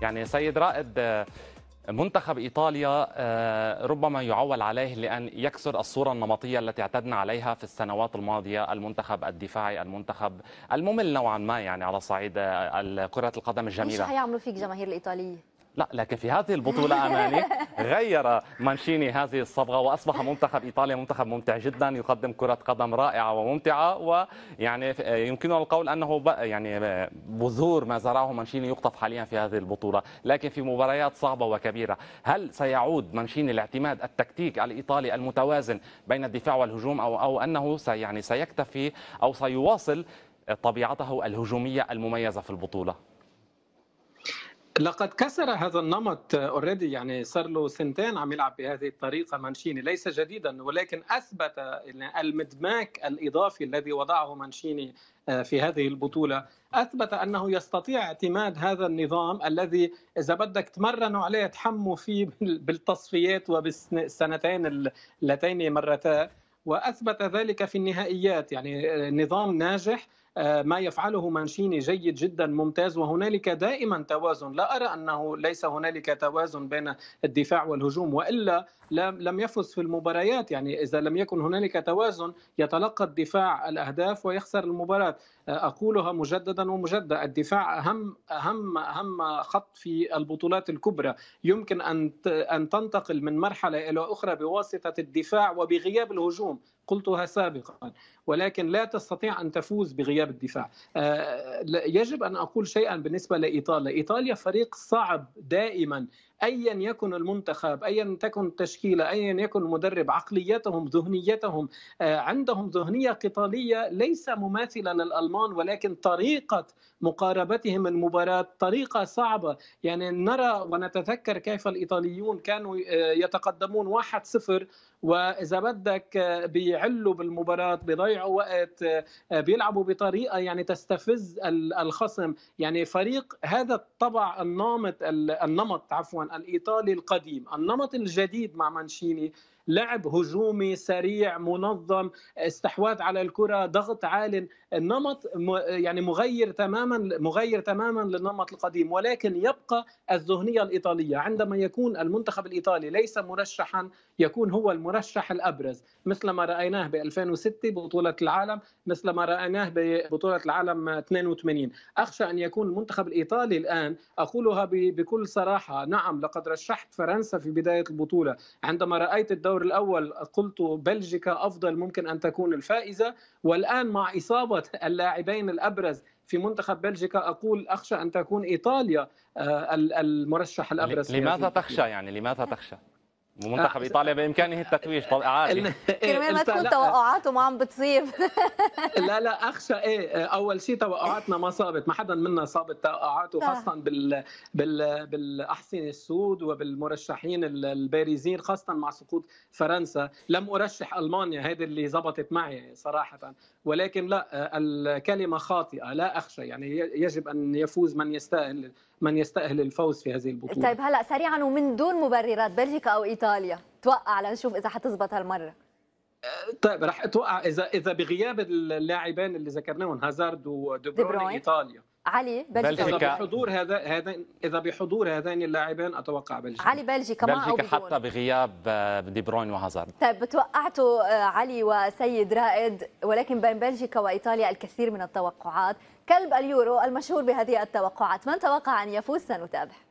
يعني سيد رائد آه، منتخب ايطاليا آه، ربما يعول عليه لان يكسر الصوره النمطيه التي اعتدنا عليها في السنوات الماضيه المنتخب الدفاعي المنتخب الممل نوعا ما يعني على صعيد آه، كره القدم الجميله ايش هيعملوا فيك جماهير الايطاليه لا لكن في هذه البطولة أماني غير مانشيني هذه الصبغة وأصبح منتخب إيطاليا منتخب ممتع جدا يقدم كرة قدم رائعة وممتعة ويعني يمكننا القول أنه يعني بذور ما زرعه مانشيني يقطف حاليا في هذه البطولة لكن في مباريات صعبة وكبيرة هل سيعود مانشيني الاعتماد التكتيك الإيطالي المتوازن بين الدفاع والهجوم أو أو أنه يعني سيكتفي أو سيواصل طبيعته الهجومية المميزة في البطولة لقد كسر هذا النمط اوريدي يعني صار له سنتين عم يلعب بهذه الطريقه مانشيني ليس جديدا ولكن اثبت المدماك الاضافي الذي وضعه مانشيني آه، في هذه البطوله اثبت انه يستطيع اعتماد هذا النظام الذي اذا بدك تمرنوا عليه تحموا فيه بالتصفيات وبالسنتين اللتين مرتا واثبت ذلك في النهائيات يعني آه، نظام ناجح آه، ما يفعله مانشيني جيد جدا ممتاز وهنالك دائما توازن لا أرى أنه ليس هنالك توازن بين الدفاع والهجوم وإلا لم يفز في المباريات يعني إذا لم يكن هنالك توازن يتلقى الدفاع الأهداف ويخسر المباراة آه، أقولها مجددا ومجددا الدفاع أهم أهم أهم خط في البطولات الكبرى يمكن أن أن تنتقل من مرحلة إلى أخرى بواسطة الدفاع وبغياب الهجوم قلتها سابقا ولكن لا تستطيع أن تفوز بغياب الدفاع آه، يجب أن أقول شيئا بالنسبة لإيطاليا إيطاليا فريق صعب دائما ايا يكن المنتخب ايا تكن التشكيله ايا يكن المدرب عقليتهم ذهنيتهم آه، عندهم ذهنيه قتاليه ليس مماثلا للالمان ولكن طريقه مقاربتهم المباراه طريقه صعبه يعني نرى ونتذكر كيف الايطاليون كانوا آه، يتقدمون 1-0 واذا بدك آه، بيعلوا بالمباراه بيضيعوا وقت بيلعبوا بطريقه يعني تستفز الخصم يعني فريق هذا الطبع النامط النمط عفوا الايطالي القديم النمط الجديد مع مانشيني لعب هجومي سريع منظم استحواذ على الكره ضغط عال النمط يعني مغير تماما مغير تماما للنمط القديم ولكن يبقى الذهنيه الايطاليه عندما يكون المنتخب الايطالي ليس مرشحا يكون هو المرشح الابرز مثل ما رايناه ب 2006 بطوله العالم مثل ما رايناه ببطوله العالم 82 اخشى ان يكون المنتخب الايطالي الان اقولها بكل صراحه نعم لقد رشحت فرنسا في بدايه البطوله عندما رايت الدوري الدور الأول قلت بلجيكا أفضل ممكن أن تكون الفائزة والآن مع إصابة اللاعبين الأبرز في منتخب بلجيكا أقول أخشى أن تكون إيطاليا آه، المرشح الأبرز لماذا تخشى يعني لماذا تخشى؟ ومنتخب آه، ايطاليا بامكانه التتويج عادي كرمال ما تكون آه، توقعاته ما عم بتصيب لا لا اخشى ايه آه، اول شيء توقعاتنا ما صابت ما حدا منا صاب توقعاته خاصه بال بال بالاحصنه السود وبالمرشحين البارزين خاصه مع سقوط فرنسا لم ارشح المانيا هذه اللي زبطت معي صراحه ولكن لا الكلمه خاطئه لا اخشى يعني يجب ان يفوز من يستاهل من يستاهل الفوز في هذه البطوله طيب هلا سريعا ومن دون مبررات بلجيكا او ايطاليا ايطاليا توقع لنشوف اذا حتزبط هالمره طيب راح اتوقع اذا اذا بغياب اللاعبين اللي ذكرناهم هازارد ودبرون ايطاليا علي بلجيكا اذا بحضور هذا هذا اذا بحضور هذين اللاعبين اتوقع بلجيكا علي بلجيكا ما بلجيكا حتى بغياب آه، دي بروين وهازارد طيب توقعتوا آه، علي وسيد رائد ولكن بين بلجيكا وايطاليا الكثير من التوقعات كلب اليورو المشهور بهذه التوقعات من توقع ان يفوز سنتابع